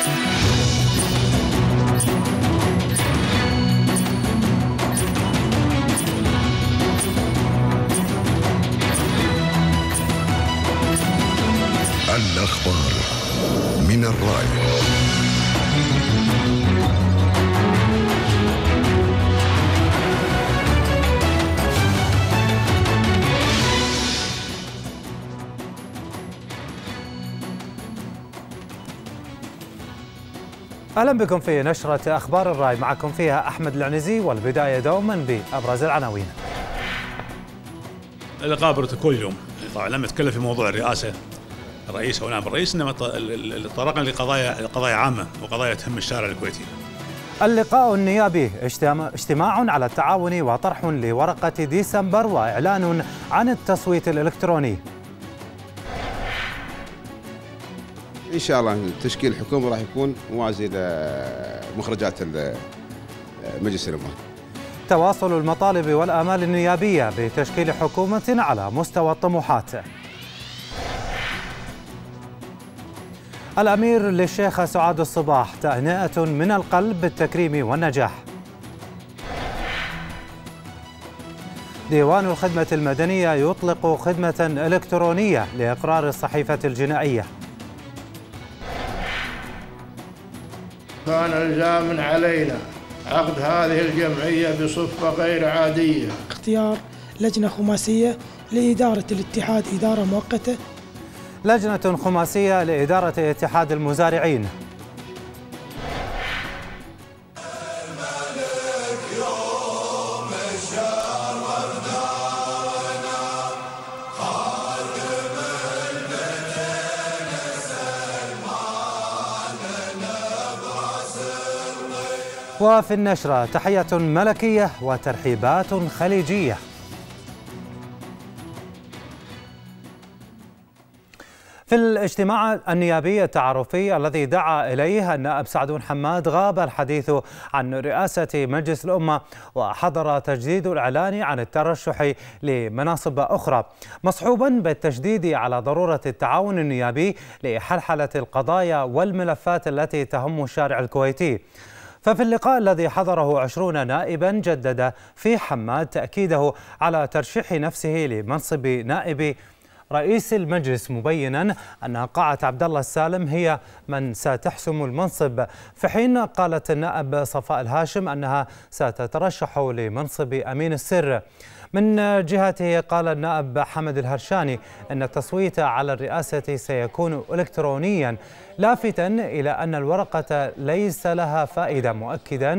something. اهلا بكم في نشره اخبار الراي معكم فيها احمد العنزي والبدايه دوما بابرز العناوين. اللقاء بروتوكول اليوم طبعا لم اتكلم في موضوع الرئاسه الرئيس او نائب الرئيس انما تطرقنا لقضايا قضايا عامه وقضايا تهم الشارع الكويتي. اللقاء النيابي اجتماع على التعاون وطرح لورقه ديسمبر واعلان عن التصويت الالكتروني ان شاء الله تشكيل الحكومه راح يكون موازي لمخرجات مجلس الامه. تواصل المطالب والامال النيابيه بتشكيل حكومه على مستوى الطموحات. الامير للشيخ سعاد الصباح تهنئه من القلب بالتكريم والنجاح. ديوان الخدمة المدنية يطلق خدمة إلكترونية لإقرار الصحيفة الجنائية كان الزاما علينا عقد هذه الجمعية بصفة غير عادية اختيار لجنة خماسية لإدارة الاتحاد إدارة مؤقتة لجنة خماسية لإدارة اتحاد المزارعين وفي النشرة تحية ملكية وترحيبات خليجية في الاجتماع النيابي التعارفي الذي دعا إليه النائب سعدون حماد غاب الحديث عن رئاسة مجلس الأمة وحضر تجديد الإعلان عن الترشح لمناصب أخرى مصحوبا بالتشديد على ضرورة التعاون النيابي لحلحلة القضايا والملفات التي تهم الشارع الكويتي ففي اللقاء الذي حضره عشرون نائبا جدد في حماد تأكيده على ترشيح نفسه لمنصب نائب رئيس المجلس مبينا أن قاعة عبد الله السالم هي من ستحسم المنصب في حين قالت النائب صفاء الهاشم أنها ستترشح لمنصب أمين السر من جهته قال النائب حمد الهرشاني أن التصويت على الرئاسة سيكون إلكترونيا لافتا إلى أن الورقة ليس لها فائدة مؤكدا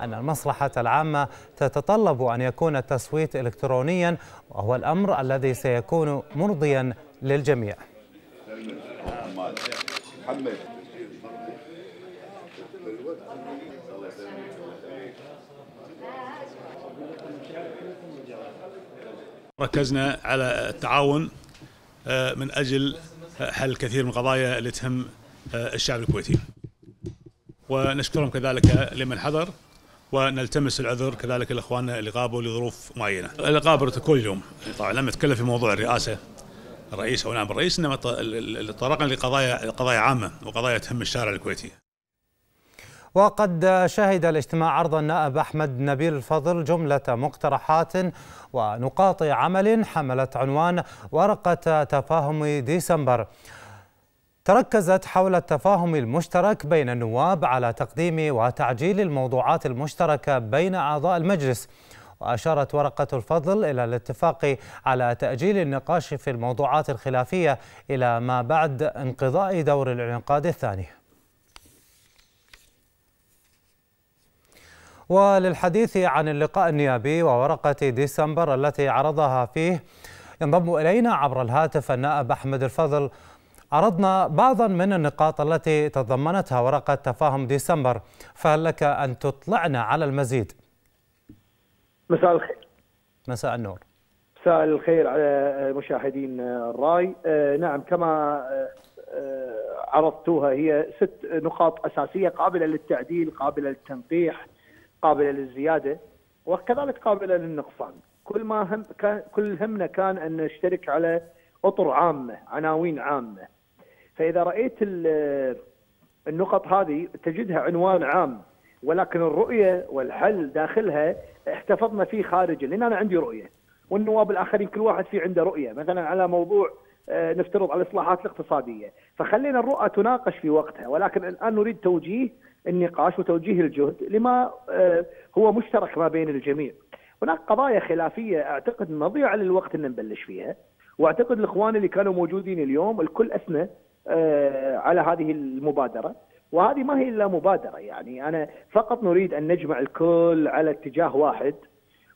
أن المصلحة العامة تتطلب أن يكون التصويت إلكترونيا وهو الأمر الذي سيكون مرضيا للجميع ركزنا على التعاون آه، من اجل حل كثير من القضايا اللي تهم آه، الشعب الكويتي ونشكرهم كذلك لمن حضر ونلتمس العذر كذلك لاخواننا اللي غابوا لظروف معينه. اللقاء بروتوكول اليوم طبعا لم نتكلم في موضوع الرئاسه الرئيس او نائب الرئيس انما تطرقنا لقضايا قضايا عامه وقضايا تهم الشارع الكويتي. وقد شهد الاجتماع عرض النائب احمد نبيل الفضل جمله مقترحات ونقاط عمل حملت عنوان ورقه تفاهم ديسمبر. تركزت حول التفاهم المشترك بين النواب على تقديم وتعجيل الموضوعات المشتركة بين أعضاء المجلس وأشارت ورقة الفضل إلى الاتفاق على تأجيل النقاش في الموضوعات الخلافية إلى ما بعد انقضاء دور الانعقاد الثاني وللحديث عن اللقاء النيابي وورقة ديسمبر التي عرضها فيه ينضم إلينا عبر الهاتف النائب أحمد الفضل عرضنا بعضا من النقاط التي تضمنتها ورقة تفاهم ديسمبر فهل لك أن تطلعنا على المزيد مساء الخير مساء النور مساء الخير على مشاهدين الراي آه، نعم كما آه، عرضتوها هي ست نقاط أساسية قابلة للتعديل قابلة للتنقيح قابلة للزيادة وكذلك قابلة للنقصان كل ما هم كان كل همنا كان أن نشترك على أطر عامة عناوين عامة فاذا رايت النقط هذه تجدها عنوان عام ولكن الرؤيه والحل داخلها احتفظنا فيه خارجا لان انا عندي رؤيه والنواب الاخرين كل واحد في عنده رؤيه مثلا على موضوع آه، نفترض على الاصلاحات الاقتصاديه فخلينا الرؤى تناقش في وقتها ولكن الان نريد توجيه النقاش وتوجيه الجهد لما آه، هو مشترك ما بين الجميع هناك قضايا خلافيه اعتقد مضيعه للوقت ان نبلش فيها واعتقد الاخوان اللي كانوا موجودين اليوم الكل اثنى آه، على هذه المبادره وهذه ما هي الا مبادره يعني انا فقط نريد ان نجمع الكل على اتجاه واحد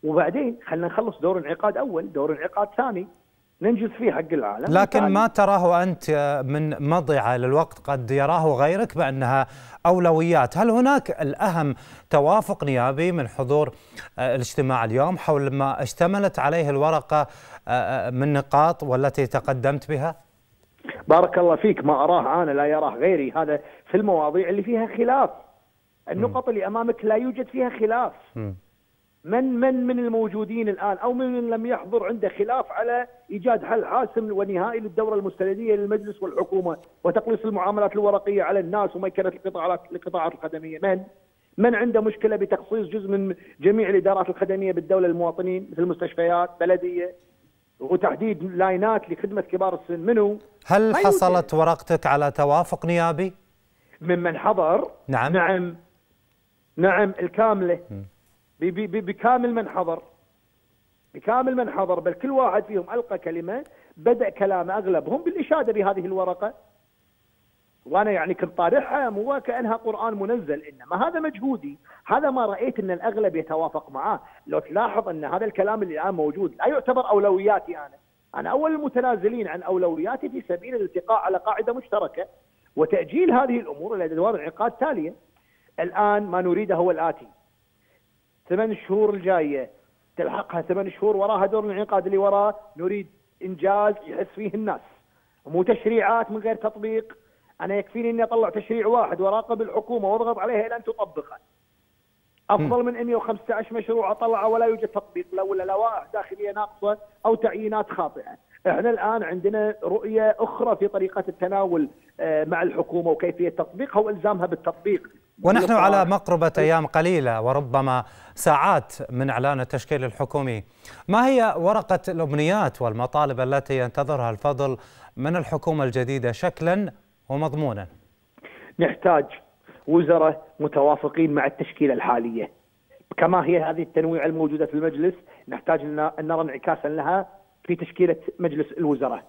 وبعدين خلينا نخلص دور انعقاد اول دور انعقاد ثاني ننجز فيه حق العالم لكن ما تراه انت من مضيعه للوقت قد يراه غيرك بانها اولويات، هل هناك الاهم توافق نيابي من حضور آه، الاجتماع اليوم حول ما اشتملت عليه الورقه آه، من نقاط والتي تقدمت بها؟ بارك الله فيك ما أراه أنا لا يراه غيري هذا في المواضيع اللي فيها خلاف النقط اللي أمامك لا يوجد فيها خلاف من من من الموجودين الآن أو من لم يحضر عنده خلاف على إيجاد حل حاسم ونهائي للدورة المستندية للمجلس والحكومة وتقليص المعاملات الورقية على الناس وميكنة القطاعات القطاعات الخدمية من؟ من عنده مشكله بتخصيص جزء من جميع الادارات الخدميه بالدوله للمواطنين مثل المستشفيات، بلديه، وتحديد لاينات لخدمه كبار السن منو؟ هل حصلت ورقتك على توافق نيابي؟ ممن حضر نعم نعم نعم الكامله بي بي بي بكامل من حضر بكامل من حضر بل كل واحد فيهم القى كلمه بدا كلام اغلبهم بالاشاده بهذه الورقه وانا يعني كنت طارحها مو كانها قران منزل انما هذا مجهودي هذا ما رايت ان الاغلب يتوافق معاه لو تلاحظ ان هذا الكلام اللي الان موجود لا يعتبر اولوياتي انا انا اول المتنازلين عن اولوياتي في سبيل الالتقاء على قاعده مشتركه وتاجيل هذه الامور الى ادوار انعقاد تاليه الان ما نريده هو الاتي ثمان شهور الجايه تلحقها ثمان شهور وراها دور الانعقاد اللي وراه نريد انجاز يحس فيه الناس مو تشريعات من غير تطبيق انا يكفيني اني اطلع تشريع واحد وراقب الحكومه واضغط عليها الى ان تطبقه افضل من 115 مشروع اطلعه ولا يوجد تطبيق ولا لوائح داخليه ناقصه او تعيينات خاطئه احنا الان عندنا رؤيه اخرى في طريقه التناول آه، مع الحكومه وكيفيه تطبيقها والزامها بالتطبيق ونحن على مقربة أيام قليلة وربما ساعات من إعلان التشكيل الحكومي ما هي ورقة الأمنيات والمطالب التي ينتظرها الفضل من الحكومة الجديدة شكلا ومضمونا نحتاج وزراء متوافقين مع التشكيله الحاليه كما هي هذه التنويع الموجوده في المجلس نحتاج ان نرى انعكاسا لها في تشكيله مجلس الوزراء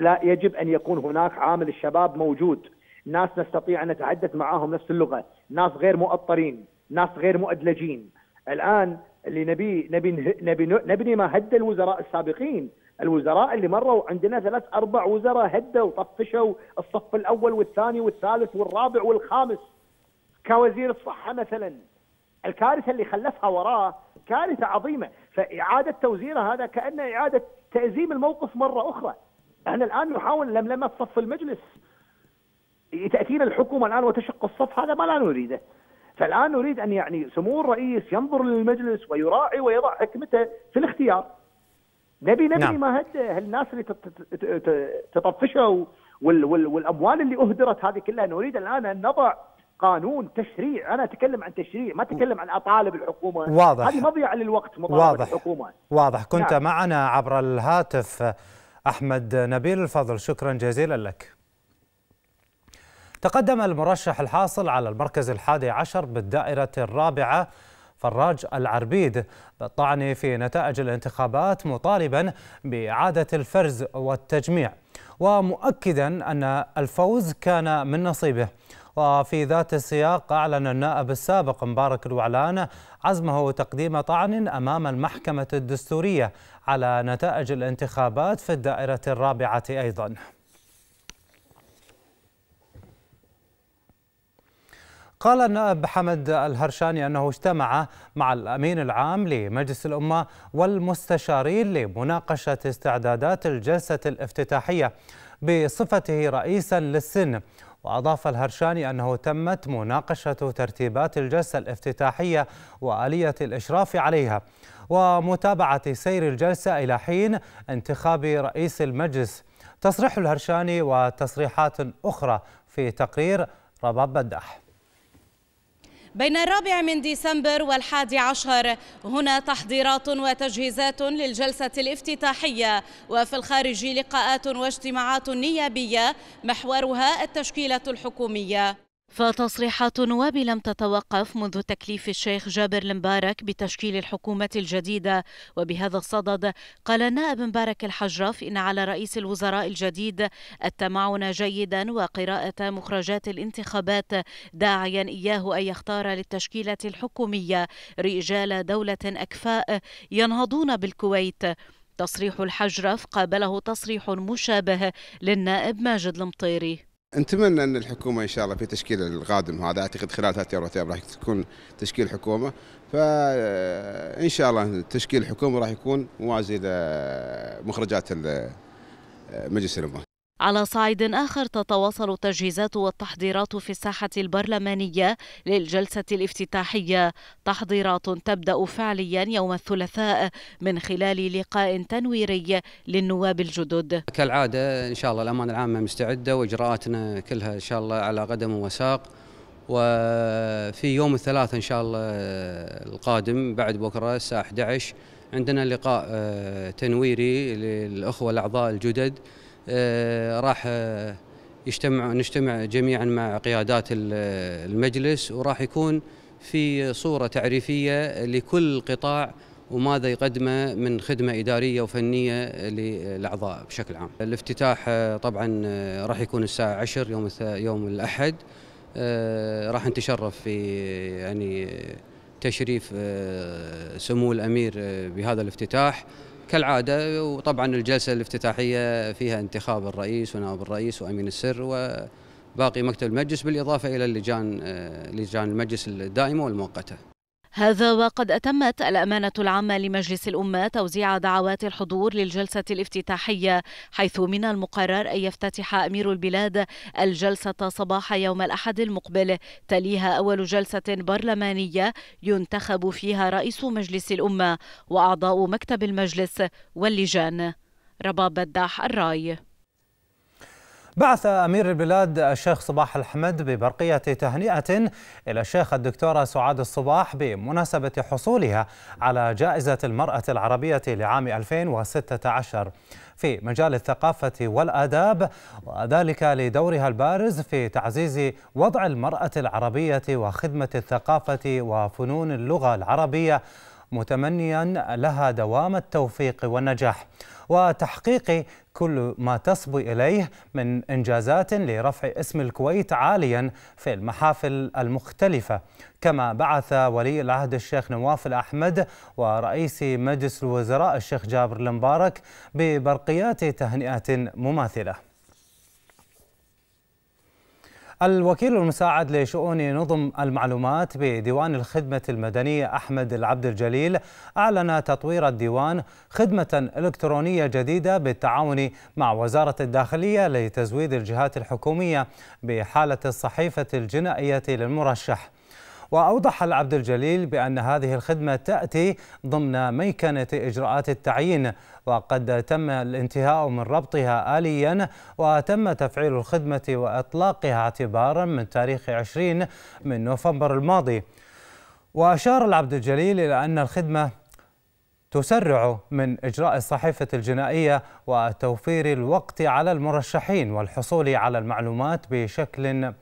لا يجب ان يكون هناك عامل الشباب موجود ناس نستطيع ان نتحدث معاهم نفس اللغه ناس غير مؤطرين ناس غير مؤدلجين الان اللي نبي نبي نبي نبني ما هدى الوزراء السابقين الوزراء اللي مروا عندنا ثلاث اربع وزراء هدوا وطفشوا الصف الاول والثاني والثالث والرابع والخامس كوزير الصحه مثلا الكارثه اللي خلفها وراه كارثه عظيمه فاعاده توزيعها هذا كانه اعاده تازيم الموقف مره اخرى احنا الان نحاول لملمه صف المجلس تاتينا الحكومه الان وتشق الصف هذا ما لا نريده فالان نريد ان يعني سمو الرئيس ينظر للمجلس ويراعي ويضع حكمته في الاختيار نبي نبي نعم. ما هد هالناس اللي تطفشوا وال وال والاموال اللي اهدرت هذه كلها نريد الان ان نضع قانون تشريع انا اتكلم عن تشريع ما اتكلم عن اطالب الحكومه واضح هذه مضيعه للوقت مطالب واضح. الحكومه واضح كنت نعم. معنا عبر الهاتف احمد نبيل الفضل شكرا جزيلا لك تقدم المرشح الحاصل على المركز الحادي عشر بالدائره الرابعه فراج العربيد بالطعن في نتائج الانتخابات مطالبا بإعادة الفرز والتجميع ومؤكدا أن الفوز كان من نصيبه وفي ذات السياق أعلن النائب السابق مبارك الوعلان عزمه تقديم طعن أمام المحكمة الدستورية على نتائج الانتخابات في الدائرة الرابعة أيضاً قال النائب حمد الهرشاني أنه اجتمع مع الأمين العام لمجلس الأمة والمستشارين لمناقشة استعدادات الجلسة الافتتاحية بصفته رئيسا للسن وأضاف الهرشاني أنه تمت مناقشة ترتيبات الجلسة الافتتاحية وآلية الإشراف عليها ومتابعة سير الجلسة إلى حين انتخاب رئيس المجلس تصريح الهرشاني وتصريحات أخرى في تقرير رباب بداح بين الرابع من ديسمبر والحادي عشر هنا تحضيرات وتجهيزات للجلسة الافتتاحية وفي الخارج لقاءات واجتماعات نيابية محورها التشكيلة الحكومية فتصريحات النواب لم تتوقف منذ تكليف الشيخ جابر المبارك بتشكيل الحكومة الجديدة وبهذا الصدد قال النائب مبارك الحجرف إن على رئيس الوزراء الجديد التمعن جيدا وقراءة مخرجات الانتخابات داعيا إياه أن يختار للتشكيلة الحكومية رجال دولة أكفاء ينهضون بالكويت تصريح الحجرف قابله تصريح مشابه للنائب ماجد المطيري نتمنى ان الحكومه ان شاء الله في تشكيل القادم هذا اعتقد خلال ثلاث ايام راح تكون تشكيل حكومه فان آه، شاء الله تشكيل الحكومه راح يكون موازي لمخرجات آه، مجلس الامه على صعيد آخر تتواصل التجهيزات والتحضيرات في الساحة البرلمانية للجلسة الافتتاحية تحضيرات تبدأ فعليا يوم الثلاثاء من خلال لقاء تنويري للنواب الجدد كالعادة إن شاء الله الأمانة العامة مستعدة وإجراءاتنا كلها إن شاء الله على قدم وساق وفي يوم الثلاثاء إن شاء الله القادم بعد بكرة الساعة 11 عندنا لقاء آه، تنويري للأخوة الأعضاء الجدد آه، راح آه، يجتمع نجتمع جميعا مع قيادات آه، المجلس وراح يكون في صورة تعريفية لكل قطاع وماذا يقدمه من خدمة إدارية وفنية للأعضاء بشكل عام الافتتاح طبعا راح يكون الساعة 10 يوم, يوم الأحد راح نتشرف في يعني تشريف سمو الأمير بهذا الافتتاح كالعادة وطبعا الجلسة الافتتاحية فيها انتخاب الرئيس ونائب الرئيس وأمين السر وباقي مكتب المجلس بالإضافة إلى اللجان آه، لجان المجلس الدائمة والمؤقتة هذا وقد أتمت الأمانة العامة لمجلس الأمة توزيع دعوات الحضور للجلسة الافتتاحية حيث من المقرر أن يفتتح أمير البلاد الجلسة صباح يوم الأحد المقبل تليها أول جلسة برلمانية ينتخب فيها رئيس مجلس الأمة وأعضاء مكتب المجلس واللجان رباب بداح الراي بعث أمير البلاد الشيخ صباح الحمد ببرقية تهنئة إلى الشيخ الدكتورة سعاد الصباح بمناسبة حصولها على جائزة المرأة العربية لعام 2016 في مجال الثقافة والآداب وذلك لدورها البارز في تعزيز وضع المرأة العربية وخدمة الثقافة وفنون اللغة العربية متمنيا لها دوام التوفيق والنجاح وتحقيق كل ما تصبو إليه من إنجازات لرفع اسم الكويت عاليا في المحافل المختلفة كما بعث ولي العهد الشيخ نواف الأحمد ورئيس مجلس الوزراء الشيخ جابر المبارك ببرقيات تهنئة مماثلة الوكيل المساعد لشؤون نظم المعلومات بديوان الخدمة المدنية أحمد العبد الجليل أعلن تطوير الديوان خدمة إلكترونية جديدة بالتعاون مع وزارة الداخلية لتزويد الجهات الحكومية بحالة الصحيفة الجنائية للمرشح وأوضح العبد الجليل بأن هذه الخدمة تأتي ضمن ميكنة إجراءات التعيين وقد تم الانتهاء من ربطها آليا وتم تفعيل الخدمة وإطلاقها اعتبارا من تاريخ 20 من نوفمبر الماضي وأشار العبد الجليل إلى أن الخدمة تسرع من إجراء الصحيفة الجنائية وتوفير الوقت على المرشحين والحصول على المعلومات بشكل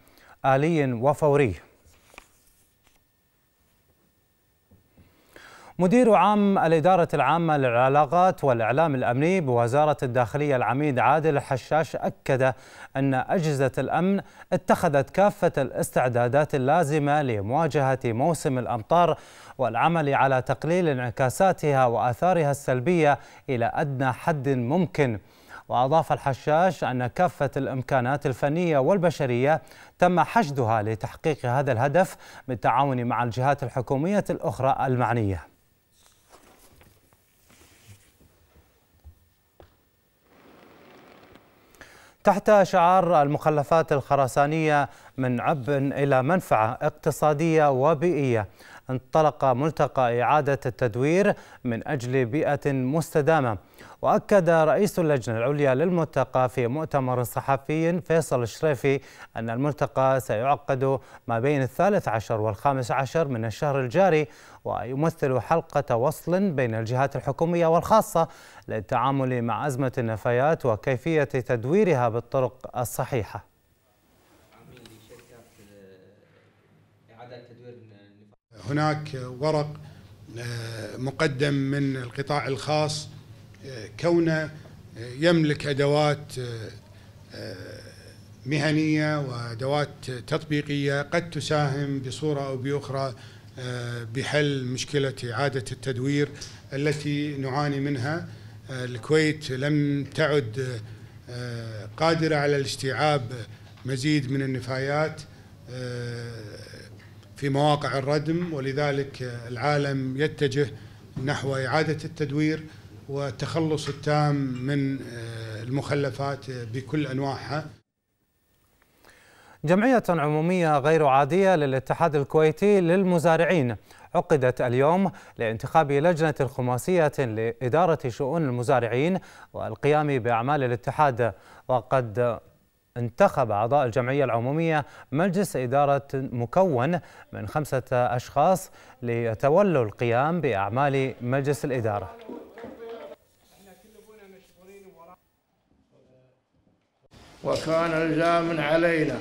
آلي وفوري مدير عام الإدارة العامة للعلاقات والإعلام الأمني بوزارة الداخلية العميد عادل حشاش أكد أن أجهزة الأمن اتخذت كافة الاستعدادات اللازمة لمواجهة موسم الأمطار والعمل على تقليل انعكاساتها وآثارها السلبية إلى أدنى حد ممكن وأضاف الحشاش أن كافة الإمكانات الفنية والبشرية تم حشدها لتحقيق هذا الهدف بالتعاون مع الجهات الحكومية الأخرى المعنية تحت شعار المخلفات الخرسانية من عبء إلى منفعة اقتصادية وبيئية انطلق ملتقى إعادة التدوير من أجل بيئة مستدامة وأكد رئيس اللجنة العليا للملتقى في مؤتمر صحفي فيصل الشريفي أن الملتقى سيعقد ما بين الثالث عشر والخامس عشر من الشهر الجاري ويمثل حلقة وصل بين الجهات الحكومية والخاصة للتعامل مع أزمة النفايات وكيفية تدويرها بالطرق الصحيحة هناك ورق آه، مقدم من القطاع الخاص آه، كونه آه، يملك ادوات مهنيه وادوات تطبيقيه قد تساهم بصوره او باخرى بحل مشكله اعاده التدوير التي نعاني منها الكويت لم تعد قادره على الاستيعاب مزيد من النفايات في مواقع الردم ولذلك العالم يتجه نحو إعادة التدوير والتخلص التام من آه، المخلفات بكل أنواعها جمعية عمومية غير عادية للاتحاد الكويتي للمزارعين عقدت اليوم لانتخاب لجنة خماسية لإدارة شؤون المزارعين والقيام بأعمال الاتحاد وقد انتخب أعضاء الجمعية العمومية مجلس إدارة مكون من خمسة أشخاص ليتولوا القيام بأعمال مجلس الإدارة وكان الزاما علينا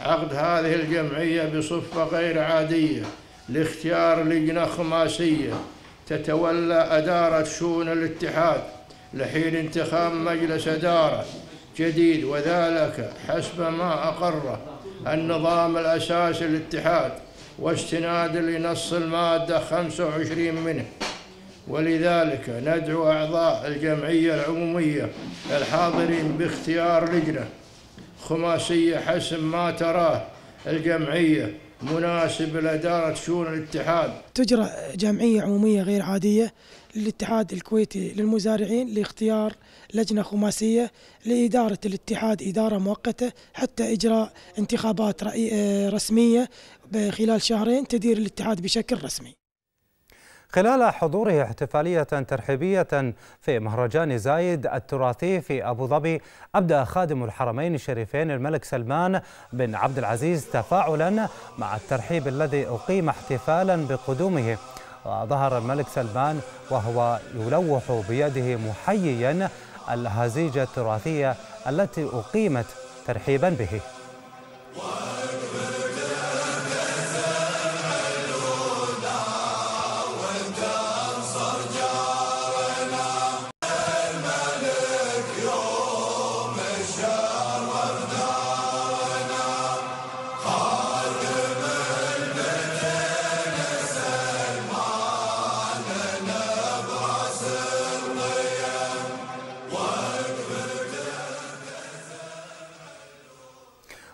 عقد هذه الجمعية بصفة غير عادية لاختيار لجنة خماسية تتولى أدارة شؤون الاتحاد لحين انتخاب مجلس إدارة جديد وذلك حسب ما أقره النظام الأساسي للاتحاد واستنادا لنص المادة 25 منه ولذلك ندعو أعضاء الجمعية العمومية الحاضرين باختيار لجنة خماسية حسب ما تراه الجمعية مناسب لإدارة شؤون الاتحاد تجرى جمعية عمومية غير عادية الاتحاد الكويتي للمزارعين لاختيار لجنة خماسية لإدارة الاتحاد إدارة مؤقتة حتى إجراء انتخابات آه، رسمية خلال شهرين تدير الاتحاد بشكل رسمي خلال حضوره احتفالية ترحيبية في مهرجان زايد التراثي في أبو ظبي أبدأ خادم الحرمين الشريفين الملك سلمان بن عبد العزيز تفاعلا مع الترحيب الذي أقيم احتفالا بقدومه ظهر الملك سلمان وهو يلوح بيده محييا الهزيجة التراثية التي أقيمت ترحيبا به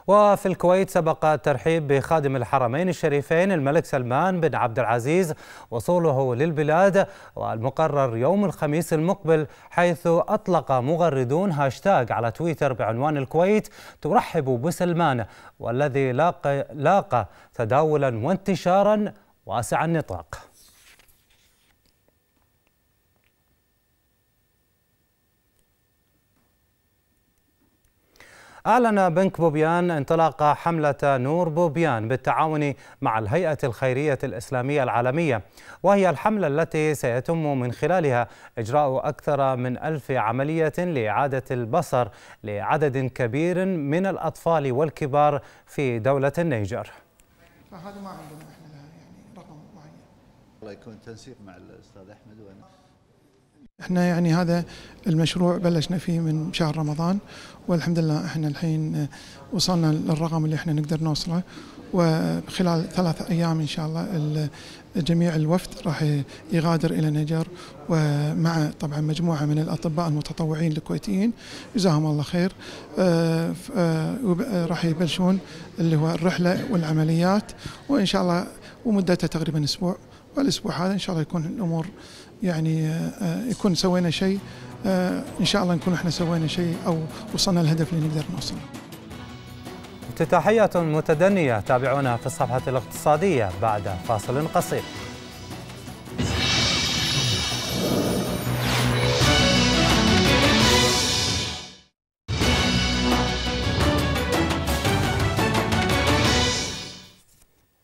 وفي الكويت سبق الترحيب بخادم الحرمين الشريفين الملك سلمان بن عبد العزيز وصوله للبلاد والمقرر يوم الخميس المقبل حيث أطلق مغردون هاشتاج على تويتر بعنوان الكويت ترحب بسلمان والذي لاقى, لاقى تداولا وانتشارا واسع النطاق أعلن بنك بوبيان انطلاق حملة نور بوبيان بالتعاون مع الهيئة الخيرية الإسلامية العالمية وهي الحملة التي سيتم من خلالها إجراء أكثر من ألف عملية لإعادة البصر لعدد كبير من الأطفال والكبار في دولة النيجر فهذا ما عندنا احنا يعني رقم معين الله يكون تنسيق مع الاستاذ احمد وانا احنا يعني هذا المشروع بلشنا فيه من شهر رمضان والحمد لله احنا الحين وصلنا للرقم اللي احنا نقدر نوصله وخلال ثلاث ايام ان شاء الله جميع الوفد راح يغادر الى نجر ومع طبعا مجموعه من الاطباء المتطوعين الكويتيين جزاهم الله خير آه، آه، آه، راح يبلشون اللي هو الرحله والعمليات وان شاء الله ومدتها تقريبا اسبوع والاسبوع هذا ان شاء الله يكون الامور يعني آه، آه، يكون سوينا شيء آه، ان شاء الله نكون احنا سوينا شيء او وصلنا الهدف اللي نقدر نوصله. افتتاحيه متدنيه تابعونا في الصفحه الاقتصاديه بعد فاصل قصير.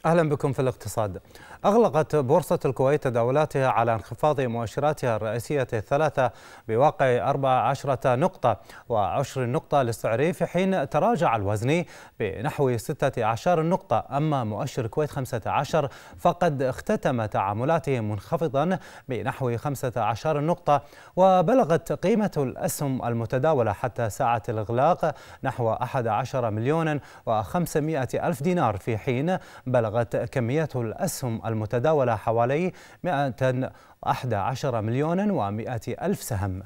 أهلا بكم في الاقتصاد أغلقت بورصة الكويت تداولاتها على انخفاض مؤشراتها الرئيسية الثلاثة بواقع 14 نقطة و20 نقطة للسعري في حين تراجع الوزني بنحو 16 نقطة أما مؤشر الكويت 15 فقد اختتم تعاملاته منخفضا بنحو 15 نقطة وبلغت قيمة الأسهم المتداولة حتى ساعة الإغلاق نحو 11 مليون و500 ألف دينار في حين بلغت بلغت كميات الأسهم المتداولة حوالي 111 مليون و100 ألف سهم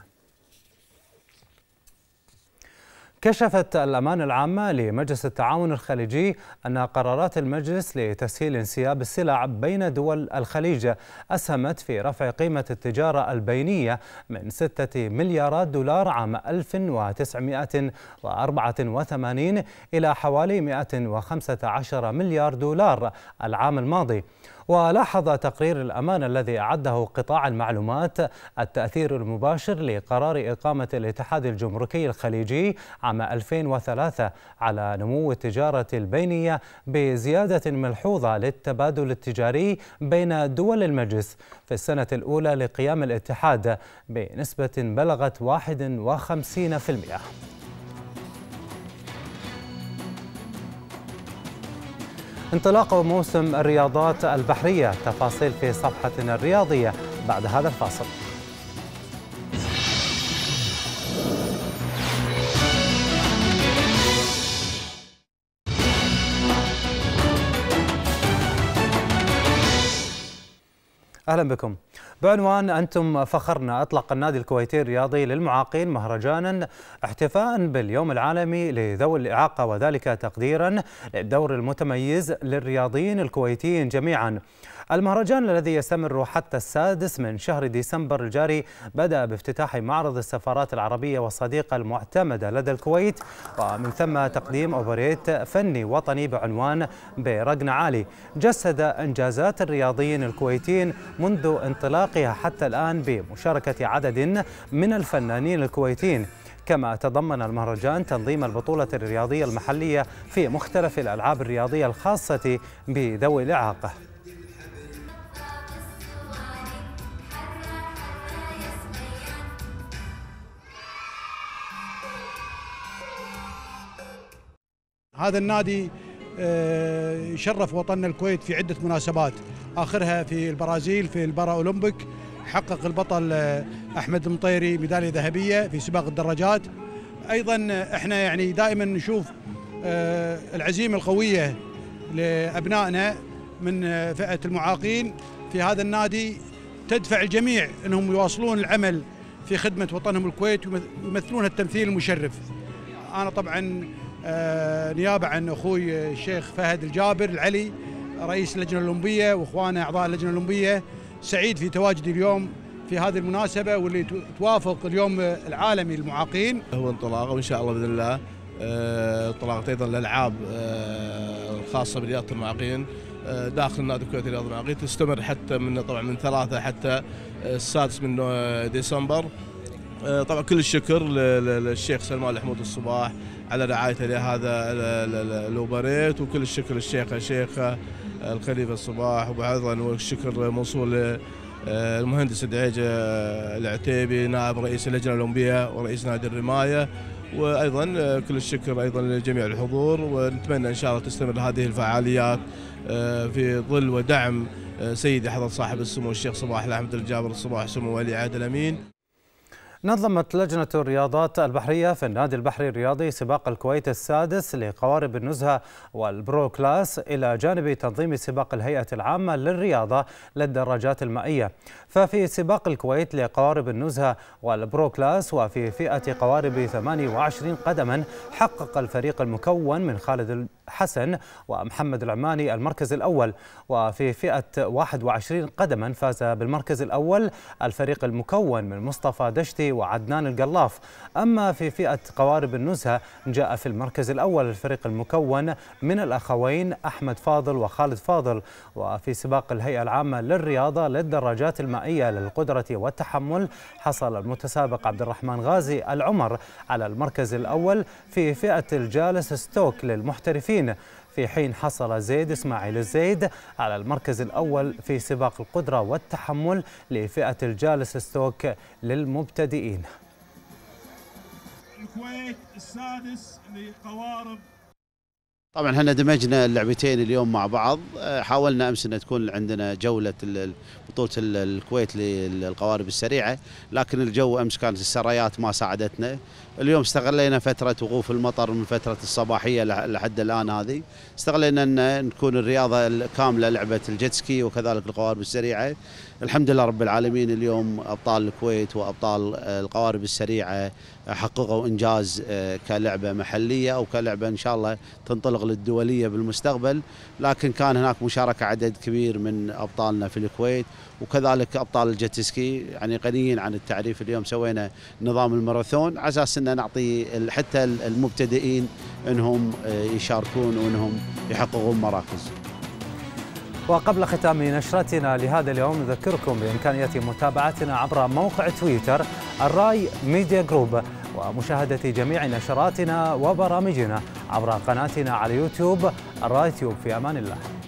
كشفت الأمان العامة لمجلس التعاون الخليجي أن قرارات المجلس لتسهيل انسياب السلع بين دول الخليج أسهمت في رفع قيمة التجارة البينية من 6 مليارات دولار عام 1984 إلى حوالي 115 مليار دولار العام الماضي ولاحظ تقرير الأمان الذي أعده قطاع المعلومات التأثير المباشر لقرار إقامة الاتحاد الجمركي الخليجي عام 2003 على نمو التجارة البينية بزيادة ملحوظة للتبادل التجاري بين دول المجلس في السنة الأولى لقيام الاتحاد بنسبة بلغت 51% انطلاق موسم الرياضات البحرية تفاصيل في صفحتنا الرياضية بعد هذا الفاصل أهلا بكم بعنوان أنتم فخرنا أطلق النادي الكويتي الرياضي للمعاقين مهرجانا احتفاء باليوم العالمي لذوي الإعاقة وذلك تقديرا للدور المتميز للرياضيين الكويتيين جميعا المهرجان الذي يستمر حتى السادس من شهر ديسمبر الجاري بدأ بافتتاح معرض السفارات العربية والصديقة المعتمدة لدى الكويت ومن ثم تقديم أوبريت فني وطني بعنوان برقن عالي جسد إنجازات الرياضيين الكويتيين منذ انطلاقها حتى الآن بمشاركة عدد من الفنانين الكويتيين كما تضمن المهرجان تنظيم البطولة الرياضية المحلية في مختلف الألعاب الرياضية الخاصة بذوي الإعاقة هذا النادي آه، شرف وطننا الكويت في عدة مناسبات آخرها في البرازيل في البارا أولمبيك حقق البطل آه، أحمد المطيري ميدالية ذهبية في سباق الدراجات أيضا آه، احنا يعني دائما نشوف العزيمة القوية لأبنائنا من فئة المعاقين في هذا النادي تدفع الجميع أنهم يواصلون العمل في خدمة وطنهم الكويت ويمثلون التمثيل المشرف أنا طبعا آه، نيابه عن اخوي الشيخ فهد الجابر العلي رئيس اللجنه الاولمبيه واخوانه اعضاء اللجنه الاولمبيه سعيد في تواجدي اليوم في هذه المناسبه واللي توافق اليوم العالمي للمعاقين. هو انطلاقه وان شاء الله باذن الله آه، انطلاقه ايضا الالعاب آه، الخاصه برياضه المعاقين داخل النادي الكويتي لرياضه المعاقين تستمر حتى من طبعا من ثلاثه حتى السادس من ديسمبر آه، طبعا كل الشكر للشيخ سلمان الحمود الصباح على رعايته لهذا الاوبريت وكل الشكر للشيخه شيخه الخليفه الصباح وايضا والشكر موصول آه، المهندس دعيجة آه، العتيبي نائب رئيس اللجنه الاولمبيه ورئيس نادي الرمايه وايضا كل الشكر ايضا لجميع الحضور ونتمنى ان شاء الله تستمر هذه الفعاليات في ظل ودعم سيدي حضرة صاحب السمو الشيخ صباح الأحمد الجابر الصباح سمو ولي عهد الأمين نظمت لجنة الرياضات البحرية في النادي البحري الرياضي سباق الكويت السادس لقوارب النزهة والبرو كلاس إلى جانب تنظيم سباق الهيئة العامة للرياضة للدراجات المائية ففي سباق الكويت لقوارب النزهة والبرو كلاس وفي فئة قوارب 28 قدما حقق الفريق المكون من خالد حسن ومحمد العماني المركز الأول وفي فئة 21 قدما فاز بالمركز الأول الفريق المكون من مصطفى دشتي وعدنان القلاف أما في فئة قوارب النزهة جاء في المركز الأول الفريق المكون من الأخوين أحمد فاضل وخالد فاضل وفي سباق الهيئة العامة للرياضة للدراجات المائية للقدرة والتحمل حصل المتسابق عبد الرحمن غازي العمر على المركز الأول في فئة الجالس ستوك للمحترفين في حين حصل زيد إسماعيل الزيد على المركز الأول في سباق القدرة والتحمل لفئة الجالس ستوك للمبتدئين الكويت السادس لقوارب طبعا احنا دمجنا اللعبتين اليوم مع بعض آه، حاولنا امس ان تكون عندنا جوله بطوله الكويت للقوارب السريعه لكن الجو امس كانت السرايات ما ساعدتنا اليوم استغلينا فترة وقوف المطر من فترة الصباحية لحد الآن هذه استغلينا أن نكون الرياضة الكاملة لعبة الجيتسكي وكذلك القوارب السريعة الحمد لله رب العالمين اليوم أبطال الكويت وأبطال القوارب السريعة حققوا إنجاز آه، كلعبة محلية أو كلعبة إن شاء الله تنطلق للدولية بالمستقبل لكن كان هناك مشاركة عدد كبير من أبطالنا في الكويت وكذلك أبطال الجيتسكي يعني غنيين عن التعريف اليوم سوينا نظام الماراثون على أساس ان نعطي حتى المبتدئين انهم آه، يشاركون وانهم يحققون مراكز. وقبل ختام نشرتنا لهذا اليوم نذكركم بإمكانية متابعتنا عبر موقع تويتر الراي ميديا جروب ومشاهدة جميع نشراتنا وبرامجنا عبر قناتنا على يوتيوب الراي تيوب في أمان الله